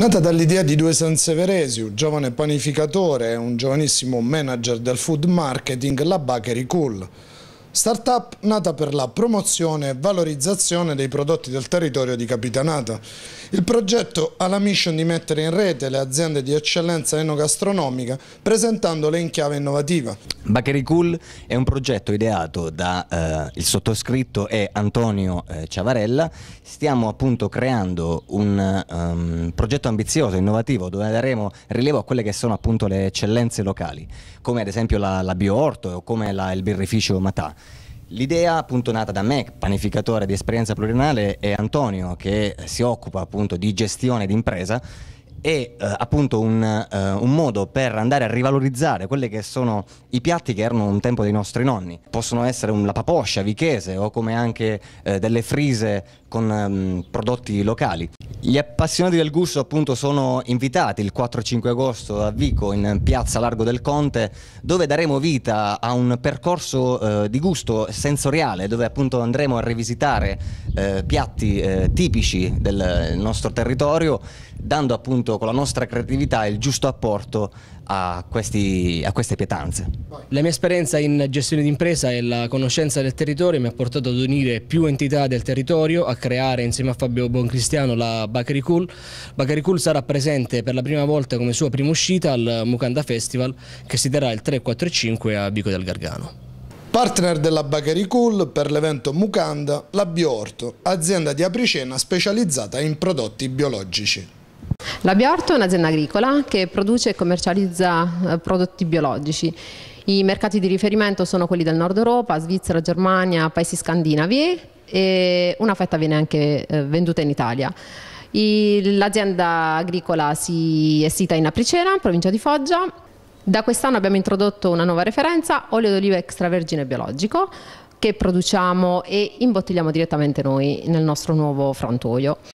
Nata dall'idea di due Sanseveresi, un giovane panificatore e un giovanissimo manager del food marketing, la Bakery Cool. Startup nata per la promozione e valorizzazione dei prodotti del territorio di Capitanata. Il progetto ha la mission di mettere in rete le aziende di eccellenza enogastronomica presentandole in chiave innovativa. Bakery Cool è un progetto ideato dal eh, sottoscritto e Antonio eh, Ciavarella. Stiamo appunto creando un, eh, um, progetto ambizioso, innovativo, dove daremo rilievo a quelle che sono appunto le eccellenze locali, come ad esempio la, la Bioorto o come la, il birrificio Matà. L'idea appunto nata da me, panificatore di esperienza plurinale, e Antonio che si occupa appunto di gestione d'impresa, è eh, appunto un, eh, un, modo per andare a rivalorizzare quelli che sono i piatti che erano un tempo dei nostri nonni. Possono essere un, la paposcia vichese o come anche eh, delle frise con mm, prodotti locali. Gli appassionati del gusto appunto sono invitati il 4-5 agosto a Vico in piazza Largo del Conte dove daremo vita a un percorso eh, di gusto sensoriale dove appunto andremo a rivisitare eh, piatti eh, tipici del nostro territorio dando appunto con la nostra creatività il giusto apporto a, questi, a queste pietanze. La mia esperienza in gestione d'impresa e la conoscenza del territorio mi ha portato ad unire più entità del territorio, a creare insieme a Fabio Boncristiano la Bakery Cool. Bakery Cool sarà presente per la prima volta come sua prima uscita al Mukanda Festival che si terrà il 3, 4 e 5 a Vico del Gargano. Partner della Bakery Cool per l'evento Mucanda, la Biorto, azienda di apricena specializzata in prodotti biologici. La Biorto è un'azienda agricola che produce e commercializza eh, prodotti biologici. I mercati di riferimento sono quelli del nord Europa, Svizzera, Germania, paesi scandinavi e una fetta viene anche eh, venduta in Italia. L'azienda agricola si è sita in Apricena, provincia di Foggia. Da quest'anno abbiamo introdotto una nuova referenza, olio d'oliva extravergine biologico, che produciamo e imbottigliamo direttamente noi nel nostro nuovo frantoio.